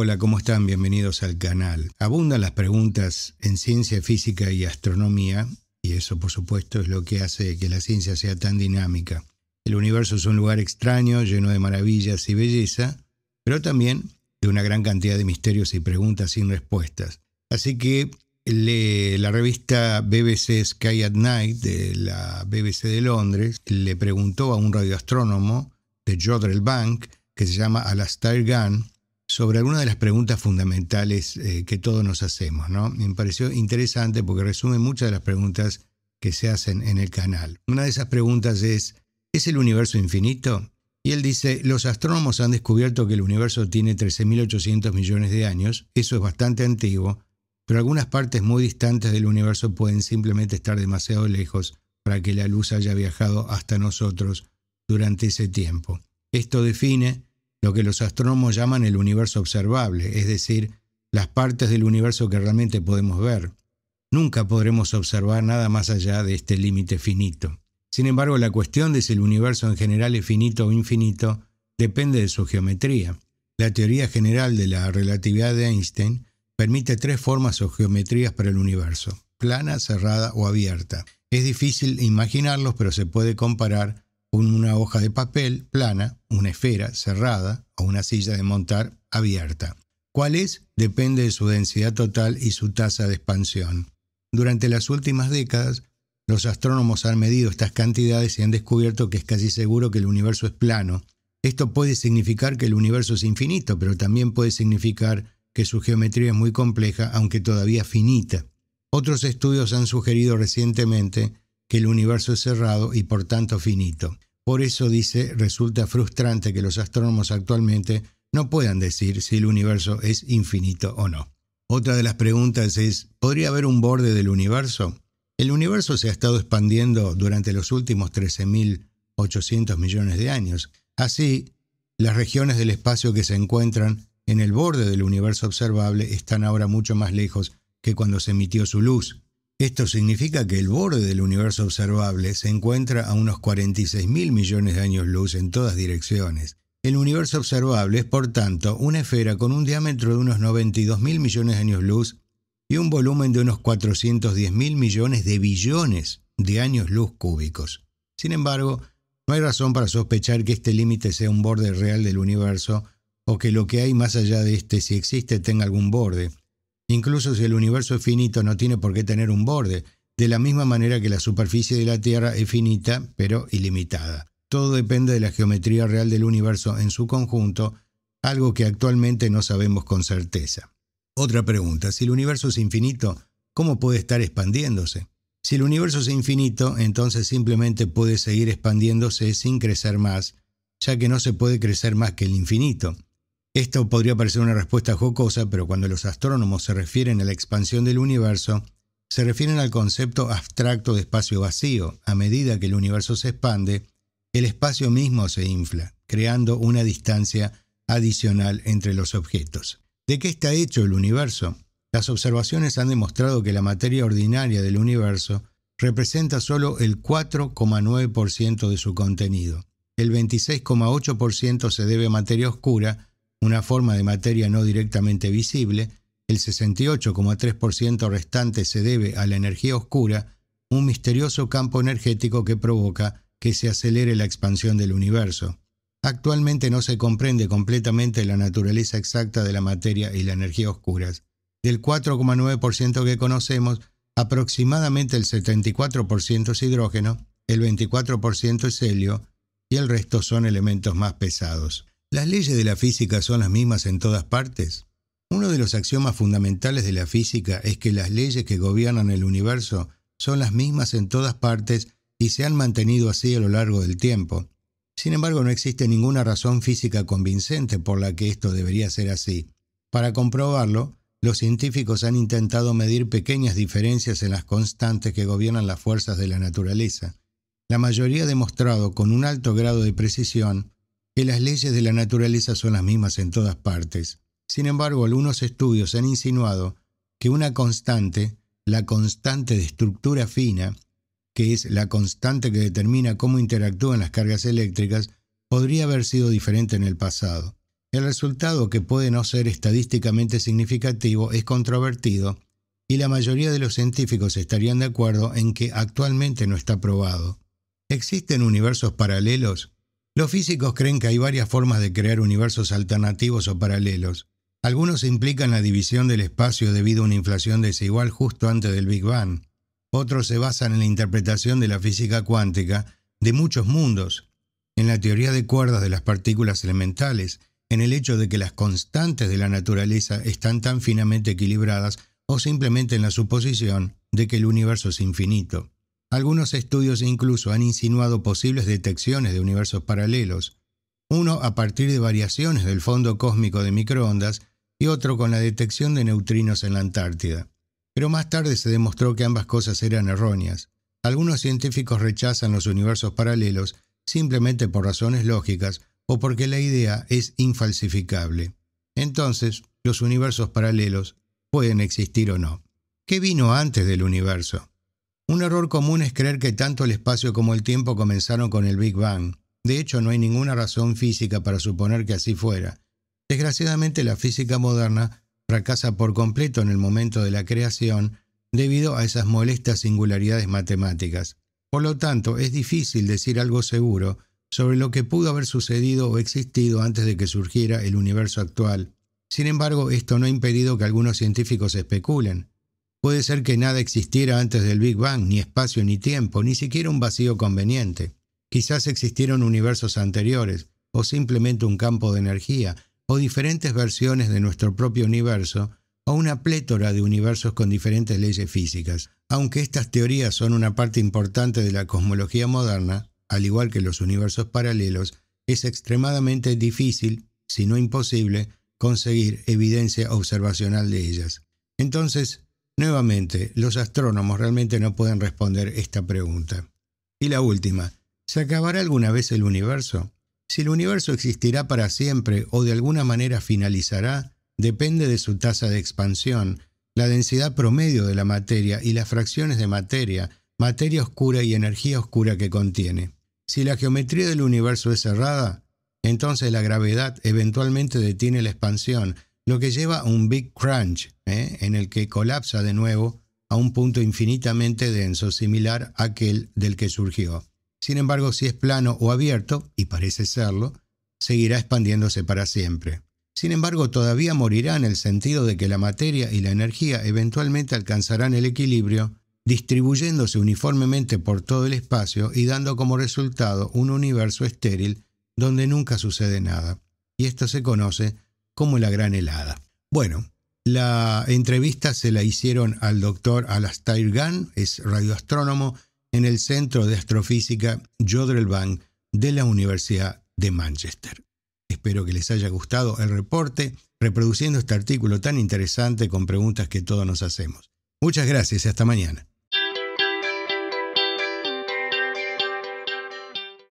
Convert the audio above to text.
Hola, ¿cómo están? Bienvenidos al canal. Abundan las preguntas en ciencia física y astronomía, y eso por supuesto es lo que hace que la ciencia sea tan dinámica. El universo es un lugar extraño, lleno de maravillas y belleza, pero también de una gran cantidad de misterios y preguntas sin respuestas. Así que la revista BBC Sky at Night de la BBC de Londres le preguntó a un radioastrónomo de Jodrell Bank, que se llama Alastair Gunn, sobre alguna de las preguntas fundamentales eh, que todos nos hacemos. Me pareció interesante porque resume muchas de las preguntas que se hacen en el canal. Una de esas preguntas es, ¿es el universo infinito? Y él dice, los astrónomos han descubierto que el universo tiene 13.800 millones de años, eso es bastante antiguo, pero algunas partes muy distantes del universo pueden simplemente estar demasiado lejos para que la luz haya viajado hasta nosotros durante ese tiempo. Esto define lo que los astrónomos llaman el universo observable, es decir, las partes del universo que realmente podemos ver. Nunca podremos observar nada más allá de este límite finito. Sin embargo, la cuestión de si el universo en general es finito o infinito depende de su geometría. La teoría general de la relatividad de Einstein permite tres formas o geometrías para el universo, plana, cerrada o abierta. Es difícil imaginarlos, pero se puede comparar una hoja de papel plana, una esfera cerrada o una silla de montar abierta. ¿Cuál es? Depende de su densidad total y su tasa de expansión. Durante las últimas décadas, los astrónomos han medido estas cantidades y han descubierto que es casi seguro que el universo es plano. Esto puede significar que el universo es infinito, pero también puede significar que su geometría es muy compleja, aunque todavía finita. Otros estudios han sugerido recientemente que el universo es cerrado y por tanto finito. Por eso dice, resulta frustrante que los astrónomos actualmente no puedan decir si el universo es infinito o no. Otra de las preguntas es, ¿podría haber un borde del universo? El universo se ha estado expandiendo durante los últimos 13.800 millones de años. Así, las regiones del espacio que se encuentran en el borde del universo observable están ahora mucho más lejos que cuando se emitió su luz. Esto significa que el borde del universo observable se encuentra a unos 46.000 mil millones de años luz en todas direcciones. El universo observable es, por tanto, una esfera con un diámetro de unos 92.000 mil millones de años luz y un volumen de unos 410.000 mil millones de billones de años luz cúbicos. Sin embargo, no hay razón para sospechar que este límite sea un borde real del universo o que lo que hay más allá de este, si existe, tenga algún borde. Incluso si el universo es finito, no tiene por qué tener un borde, de la misma manera que la superficie de la Tierra es finita, pero ilimitada. Todo depende de la geometría real del universo en su conjunto, algo que actualmente no sabemos con certeza. Otra pregunta, si el universo es infinito, ¿cómo puede estar expandiéndose? Si el universo es infinito, entonces simplemente puede seguir expandiéndose sin crecer más, ya que no se puede crecer más que el infinito. Esto podría parecer una respuesta jocosa, pero cuando los astrónomos se refieren a la expansión del universo, se refieren al concepto abstracto de espacio vacío. A medida que el universo se expande, el espacio mismo se infla, creando una distancia adicional entre los objetos. ¿De qué está hecho el universo? Las observaciones han demostrado que la materia ordinaria del universo representa solo el 4,9% de su contenido. El 26,8% se debe a materia oscura una forma de materia no directamente visible, el 68,3% restante se debe a la energía oscura, un misterioso campo energético que provoca que se acelere la expansión del universo. Actualmente no se comprende completamente la naturaleza exacta de la materia y la energía oscuras. Del 4,9% que conocemos, aproximadamente el 74% es hidrógeno, el 24% es helio y el resto son elementos más pesados. ¿Las leyes de la física son las mismas en todas partes? Uno de los axiomas fundamentales de la física es que las leyes que gobiernan el universo son las mismas en todas partes y se han mantenido así a lo largo del tiempo. Sin embargo, no existe ninguna razón física convincente por la que esto debería ser así. Para comprobarlo, los científicos han intentado medir pequeñas diferencias en las constantes que gobiernan las fuerzas de la naturaleza. La mayoría ha demostrado con un alto grado de precisión que las leyes de la naturaleza son las mismas en todas partes. Sin embargo, algunos estudios han insinuado que una constante, la constante de estructura fina, que es la constante que determina cómo interactúan las cargas eléctricas, podría haber sido diferente en el pasado. El resultado, que puede no ser estadísticamente significativo, es controvertido y la mayoría de los científicos estarían de acuerdo en que actualmente no está probado. ¿Existen universos paralelos los físicos creen que hay varias formas de crear universos alternativos o paralelos. Algunos implican la división del espacio debido a una inflación desigual justo antes del Big Bang. Otros se basan en la interpretación de la física cuántica de muchos mundos, en la teoría de cuerdas de las partículas elementales, en el hecho de que las constantes de la naturaleza están tan finamente equilibradas o simplemente en la suposición de que el universo es infinito. Algunos estudios incluso han insinuado posibles detecciones de universos paralelos, uno a partir de variaciones del fondo cósmico de microondas y otro con la detección de neutrinos en la Antártida. Pero más tarde se demostró que ambas cosas eran erróneas. Algunos científicos rechazan los universos paralelos simplemente por razones lógicas o porque la idea es infalsificable. Entonces, los universos paralelos pueden existir o no. ¿Qué vino antes del universo? Un error común es creer que tanto el espacio como el tiempo comenzaron con el Big Bang. De hecho, no hay ninguna razón física para suponer que así fuera. Desgraciadamente, la física moderna fracasa por completo en el momento de la creación debido a esas molestas singularidades matemáticas. Por lo tanto, es difícil decir algo seguro sobre lo que pudo haber sucedido o existido antes de que surgiera el universo actual. Sin embargo, esto no ha impedido que algunos científicos especulen. Puede ser que nada existiera antes del Big Bang, ni espacio ni tiempo, ni siquiera un vacío conveniente. Quizás existieron universos anteriores, o simplemente un campo de energía, o diferentes versiones de nuestro propio universo, o una plétora de universos con diferentes leyes físicas. Aunque estas teorías son una parte importante de la cosmología moderna, al igual que los universos paralelos, es extremadamente difícil, si no imposible, conseguir evidencia observacional de ellas. Entonces, Nuevamente, los astrónomos realmente no pueden responder esta pregunta. Y la última, ¿se acabará alguna vez el universo? Si el universo existirá para siempre o de alguna manera finalizará, depende de su tasa de expansión, la densidad promedio de la materia y las fracciones de materia, materia oscura y energía oscura que contiene. Si la geometría del universo es cerrada, entonces la gravedad eventualmente detiene la expansión lo que lleva a un big crunch, ¿eh? en el que colapsa de nuevo a un punto infinitamente denso, similar a aquel del que surgió. Sin embargo, si es plano o abierto, y parece serlo, seguirá expandiéndose para siempre. Sin embargo, todavía morirá en el sentido de que la materia y la energía eventualmente alcanzarán el equilibrio, distribuyéndose uniformemente por todo el espacio y dando como resultado un universo estéril donde nunca sucede nada. Y esto se conoce como la gran helada. Bueno, la entrevista se la hicieron al doctor Alastair Gunn, es radioastrónomo, en el Centro de Astrofísica Jodrell Bank de la Universidad de Manchester. Espero que les haya gustado el reporte, reproduciendo este artículo tan interesante con preguntas que todos nos hacemos. Muchas gracias y hasta mañana.